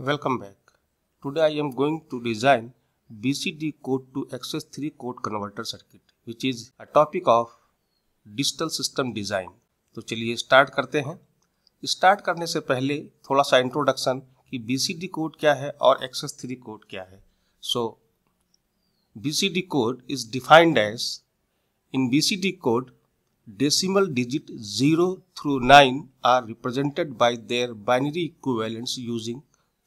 Welcome back. Today I am going to design BCD code to access XS3 code converter circuit which is a topic of digital system design. तो चलिए start करते हैं start करने से पहले थोड़ा सा introduction कि BCD कोड क्या है और XS3 code क्या है so BCD code is defined as in BCD code decimal digit 0 through 9 are represented by their binary equivalents using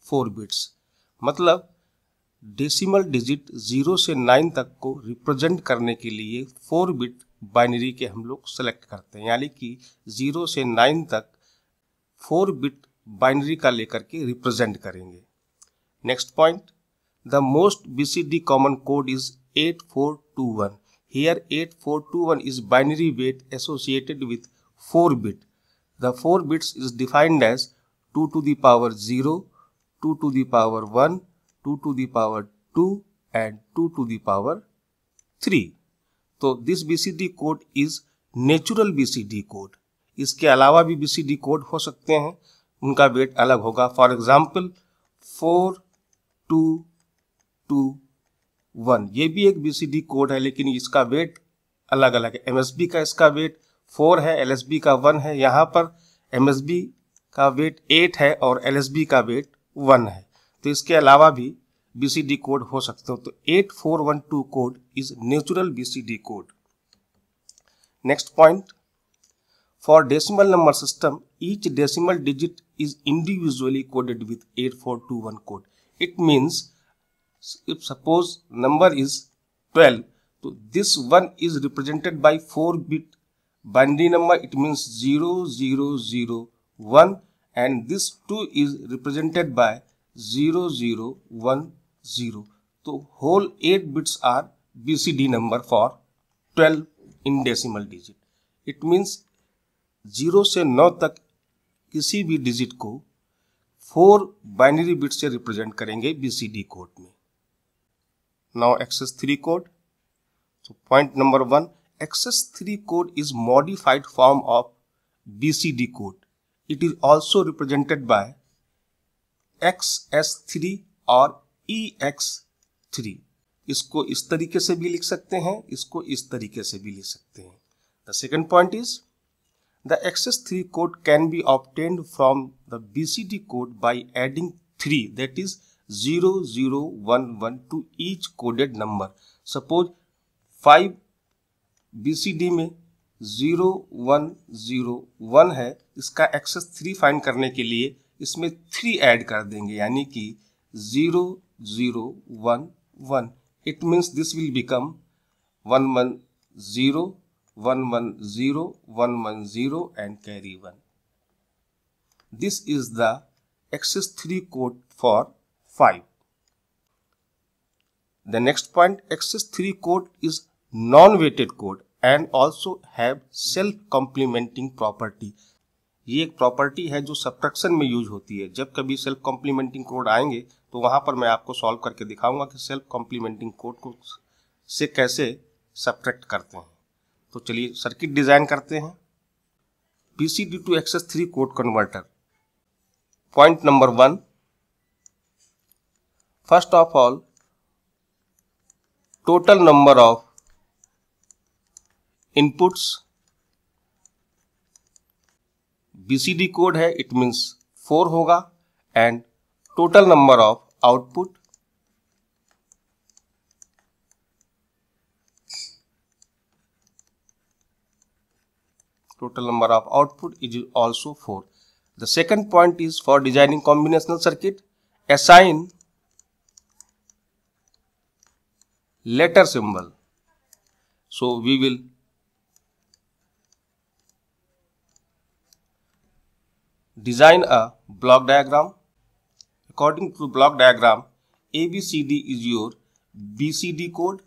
four bits मतलब डेसिमल डिजिट जीरो से नाइन तक को रिप्रेजेंट करने के लिए फोर बिट बाइनरी के हम लोग सेलेक्ट करते हैं यानी कि जीरो से नाइन तक फोर बिट बाइनरी का लेकर के रिप्रेजेंट करेंगे next point the most B C D common code is eight four two one here eight four two one is binary weight associated with four bit the four bits is defined as two to the power zero two to the power one two to the power two and two to the power three तो this BCD code is natural BCD code इसके अलावा भी BCD code हो सकते हैं उनका weight अलग होगा for example four two two one ये भी एक बीसीडी कोड है लेकिन इसका वेट अलग अलग है एम एस बी का इसका वेट फोर है एल एस बी का वन है यहाँ पर एम एस बी का वेट एट है और एल एस बी का वेट वन है तो इसके अलावा भी बी कोड हो सकते हो तो 8412 code is natural B code next point for decimal number system each decimal digit is individually coded with 8421 code it means if suppose number is 12 so तो this one is represented by 4 bit binary number it means 0001 and this 2 is represented by zero 0, 1, 0. So whole 8 bits are BCD number for 12 in decimal digit it means zero से नौ तक किसी भी digit को four binary bit से represent करेंगे BCD code में नौ एक्सेस थ्री कोड तो point number one excess three code is modified form of BCD code it is also represented by XS3 और EX3 इसको इस तरीके से भी लिख सकते हैं इसको इस तरीके से भी लिख सकते हैं the second point is the excess three code can be obtained from the B C D code by adding three that is zero zero one one to each coded number suppose five B C D में zero one zero one है इसका excess three find करने के लिए इसमें three add कर देंगे यानी कि zero zero one one it means this will become one one zero one one zero one one zero and carry one this is the excess three code for five the next point excess three code is non weighted code and also have self complementing property ये एक property है जो subtraction में use होती है जब कभी self complementing code आएंगे तो वहाँ पर मैं आपको सॉल्व करके दिखाऊंगा कि सेल्फ कॉम्प्लीमेंटिंग कोड को से कैसे सब्ट्रैक्ट करते हैं तो चलिए सर्किट डिज़ाइन करते हैं B C D to excess three code converter point number one first of all total number of inputs BCD code है इट मींस फोर होगा and total number of output total number of output is also four the second point is for designing combinational circuit assign letter symbol so we will Design a block diagram. According to block diagram, ABCD is your BCD code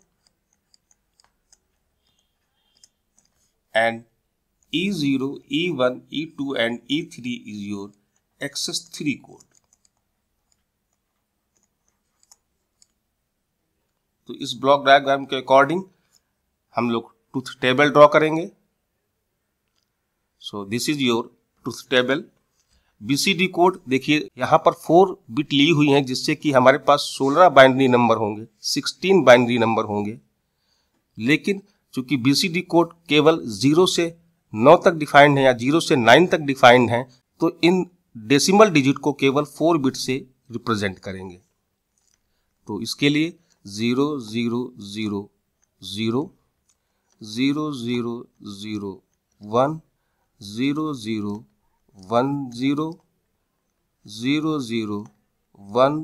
and E0, E1, E2 and E3 is your access 3 code. तो इस block diagram के according हम लोग tooth table draw करेंगे so this is your टूथ table BCD code देखिए यहाँ पर फोर बिट ली हुई हैं जिससे कि हमारे पास सोलह बाइनरी नंबर होंगे सिक्सटीन बाइनरी नंबर होंगे लेकिन चूंकि बीसीडी कोड केवल जीरो से नौ तक डिफाइंड है या जीरो से नाइन तक डिफाइंड है तो इन डेसिमल डिजिट को केवल फोर बिट से रिप्रेजेंट करेंगे तो इसके लिए zero zero zero zero zero zero zero one zero zero one zero zero zero one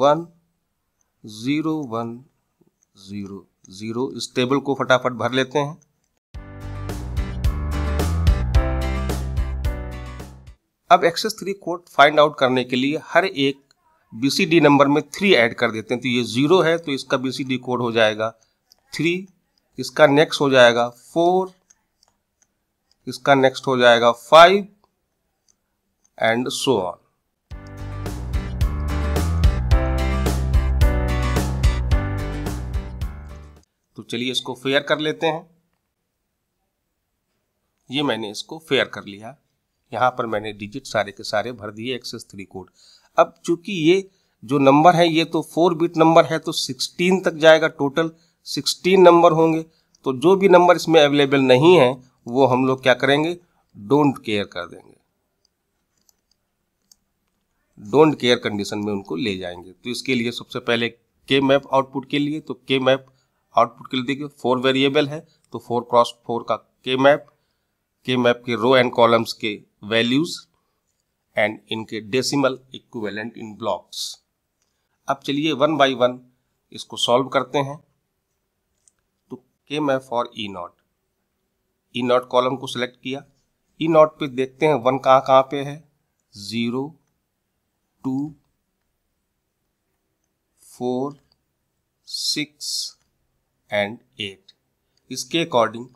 one zero one zero zero इस टेबल को फटाफट भर लेते हैं अब excess three code find out करने के लिए हर एक बीसीडी नंबर में थ्री ऐड कर देते हैं तो ये ज़ीरो है तो इसका बीसीडी कोड हो जाएगा थ्री इसका नेक्स्ट हो जाएगा फोर इसका नेक्स्ट हो जाएगा फाइव and so on. तो चलिए इसको फेयर कर लेते हैं ये मैंने इसको फेयर कर लिया यहां पर मैंने डिजिट सारे के सारे भर दिए एक्सेस थ्री कोड अब चूंकि ये जो नंबर है ये तो फोर बिट नंबर है तो सिक्सटीन तक जाएगा टोटल सिक्सटीन नंबर होंगे तो जो भी नंबर इसमें अवेलेबल नहीं है वो हम लोग क्या करेंगे डोंट केयर कर देंगे डोंट केयर कंडीशन में उनको ले जाएंगे तो इसके लिए सबसे पहले के मैप आउटपुट के लिए तो के मैप आउटपुट के लिए देखिए फोर वेरिएबल है तो फोर क्रॉस फोर का के मैप के मैप के रो एंड कॉलम्स के वैल्यूज एंड इनके डेसिमल इक्वेलेंट इन ब्लॉक्स अब चलिए वन बाई वन इसको सॉल्व करते हैं तो K map for E not E not column को सिलेक्ट किया ई e नॉट पे देखते हैं वन कहाँ कहाँ पे है zero two four six and eight इसके अकॉर्डिंग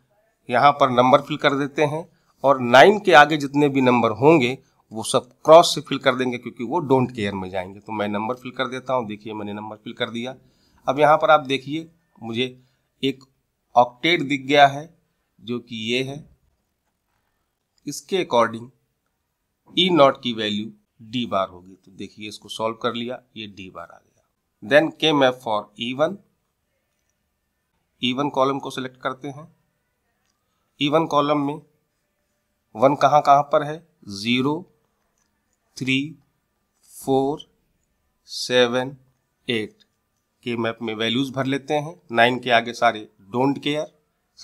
यहाँ पर नंबर फिल कर देते हैं और नाइन के आगे जितने भी नंबर होंगे वो सब क्रॉस से फिल कर देंगे क्योंकि वो डोंट केयर में जाएंगे तो मैं नंबर फिल कर देता हूँ देखिए मैंने नंबर फिल कर दिया अब यहाँ पर आप देखिए मुझे एक ऑक्टेट दिख गया है जो कि ये है इसके अकॉर्डिंग ई e नॉट की वैल्यू डी बार होगी तो देखिए इसको सॉल्व कर लिया ये डी बार आ गया then came F for E one E one column को सिलेक्ट करते हैं ई वन कॉलम में वन कहां कहां पर है zero three four seven eight K map में वैल्यूज़ भर लेते हैं नाइन के आगे सारे डोंट केयर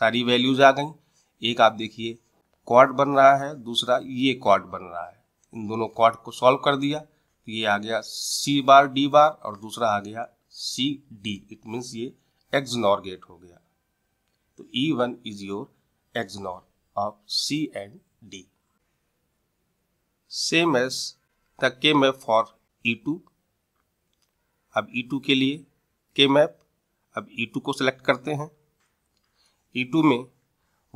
सारी वैल्यूज़ आ गई एक आप देखिए क्वाड बन रहा है दूसरा ये क्वाड बन रहा है इन दोनों क्वाड को सॉल्व कर दिया तो ये आ गया सी बार डी बार और दूसरा आ गया सी डी इट मीन्स ये एक्स नॉर गेट हो गया तो E one is your X NOR of C and D same as the K map for E two अब ई e टू के लिए के मैप अब ई e टू को select करते हैं ई e टू में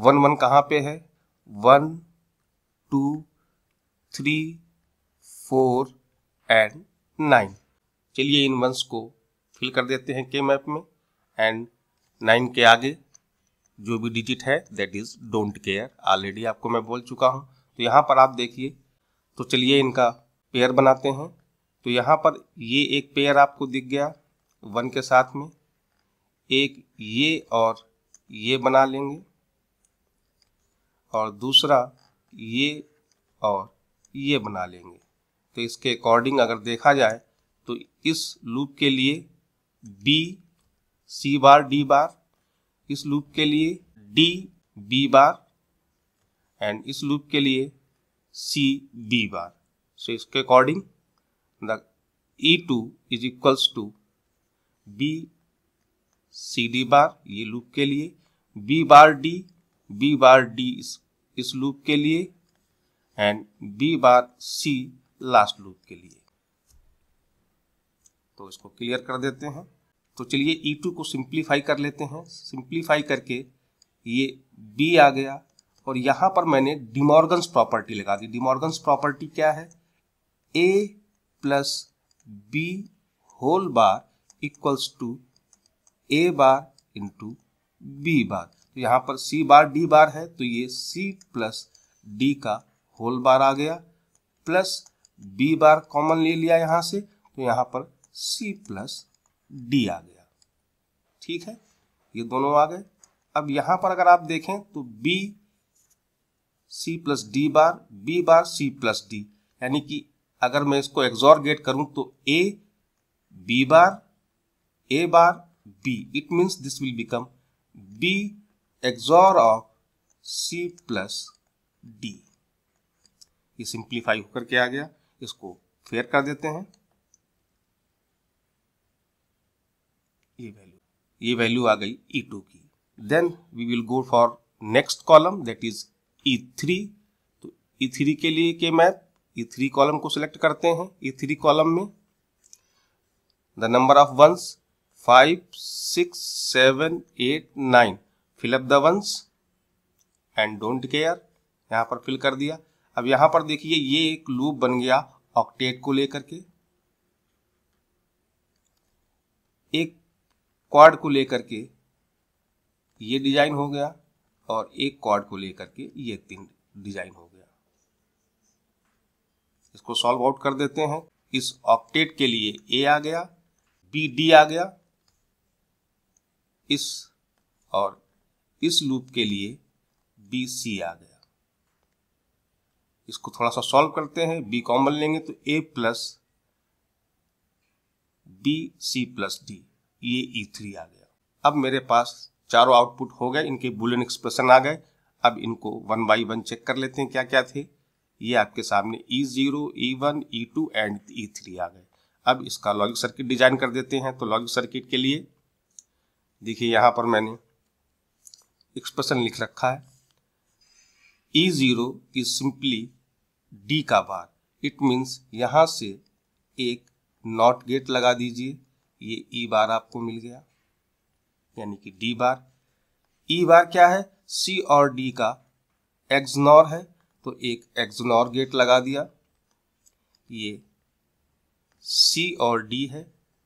वन वन कहाँ पे है one two three four and nine चलिए इन वंस को फिल कर देते हैं के मैप में एंड नाइन के आगे जो भी डिजिट है that is don't care already आपको मैं बोल चुका हूँ तो यहाँ पर आप देखिए तो चलिए इनका पेयर बनाते हैं तो यहाँ पर ये एक पेयर आपको दिख गया वन के साथ में एक ये और ये बना लेंगे और दूसरा ये और ये बना लेंगे तो इसके अकॉर्डिंग अगर देखा जाए तो इस लूप के लिए बी सी बार डी बार इस लूप के लिए डी बी बार एंड इस लूप के लिए सी बी बार सो इसके according the E two is equals to B C D bar ये लूप के लिए B bar D B bar D इस इस लूप के लिए and B bar C last loop के लिए तो इसको क्लियर कर देते हैं तो चलिए ई e टू को सिंप्लीफाई कर लेते हैं सिंप्लीफाई करके ये बी आ गया और यहाँ पर मैंने डिमोर्गन्स प्रॉपर्टी लगा दी डिमोर्गन्स प्रॉपर्टी क्या है A plus B whole bar equals to A bar into B bar तो यहाँ पर सी बार डी बार है तो ये सी प्लस डी का होल बार आ गया प्लस बी बार कॉमन ले लिया यहां से तो यहां पर सी प्लस डी आ गया ठीक है ये दोनों आ गए अब यहां पर अगर आप देखें तो B C plus D bar B bar C plus D यानी कि अगर मैं इसको एक्सॉर गेट करूं तो A B bar A bar B it means this will become B XOR of C plus D ये सिंप्लीफाई होकर के आ गया इसको फेयर कर देते हैं ये वैल्यू ये वैल्यू आ गई ई e टू की then we will go for next column that is E three तो ई e थ्री के लिए K map E three column को सिलेक्ट करते हैं ई थ्री कॉलम में the number of ones five six seven eight nine fill up the ones and don't care यहां पर fill कर दिया अब यहां पर देखिए ये एक लूप बन गया ऑक्टेट को लेकर के एक क्वाड को लेकर के ये डिजाइन हो गया और एक क्वाड को लेकर के ये तीन डिजाइन हो गया इसको सॉल्व आउट कर देते हैं इस ऑक्टेट के लिए ए आ गया बी डी आ गया इस और इस लूप के लिए बी सी आ गया इसको थोड़ा सा सॉल्व करते हैं बी कॉमन लेंगे तो A plus B C plus D ये ई e थ्री आ गया अब मेरे पास चारों आउटपुट हो गए इनके बुलियन एक्सप्रेशन आ गए अब इनको वन बाई वन चेक कर लेते हैं क्या क्या थे ये आपके सामने E zero E one E two and E three आ गए अब इसका लॉजिक सर्किट डिजाइन कर देते हैं तो लॉजिक सर्किट के लिए देखिए यहां पर मैंने एक्सप्रेशन लिख रखा है E zero is simply D का बार इट मीन्स यहाँ से एक नॉट गेट लगा दीजिए ये ई e बार आपको मिल गया यानी कि डी बार ई e बार क्या है सी और डी का एक्सनॉर है तो एक एक्सनॉर गेट लगा दिया ये सी और डी है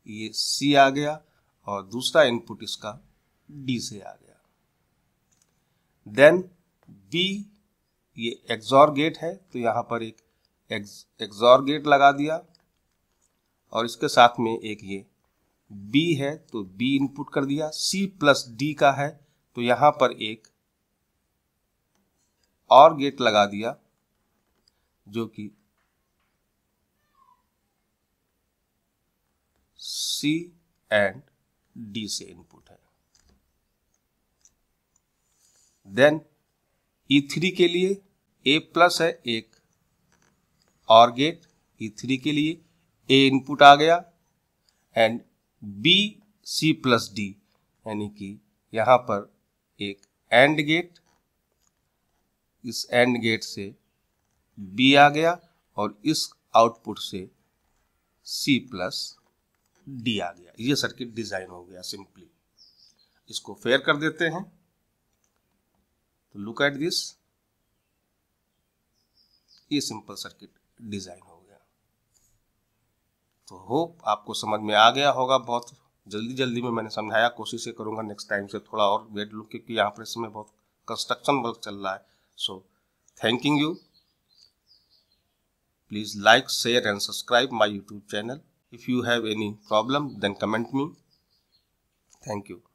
ये सी आ गया और दूसरा इनपुट इसका डी से आ गया देन बी ये एक्सॉर गेट है तो यहाँ पर एक एक्सॉर गेट लगा दिया और इसके साथ में एक ये बी है तो बी इनपुट कर दिया सी प्लस डी का है तो यहाँ पर एक और गेट लगा दिया जो कि सी एंड डी से इनपुट है देन ई थ्री के लिए ए प्लस है एक और गेट ई थ्री के लिए ए इनपुट आ गया and B C plus D यानी कि यहाँ पर एक एंड गेट इस एंड गेट से बी आ गया और इस आउटपुट से सी प्लस डी आ गया ये सर्किट डिजाइन हो गया सिंपली इसको फेयर कर देते हैं तो लुक एट दिस ये सिंपल सर्किट डिज़ाइन हो गया तो होप आपको समझ में आ गया होगा बहुत जल्दी जल्दी में मैंने समझाया कोशिश ये करूँगा नेक्स्ट टाइम से थोड़ा और वेट लूँ क्योंकि यहाँ पर इसमें समय बहुत कंस्ट्रक्शन वर्क चल रहा है so thanking you please like share and subscribe my YouTube channel if you have any problem then comment me thank you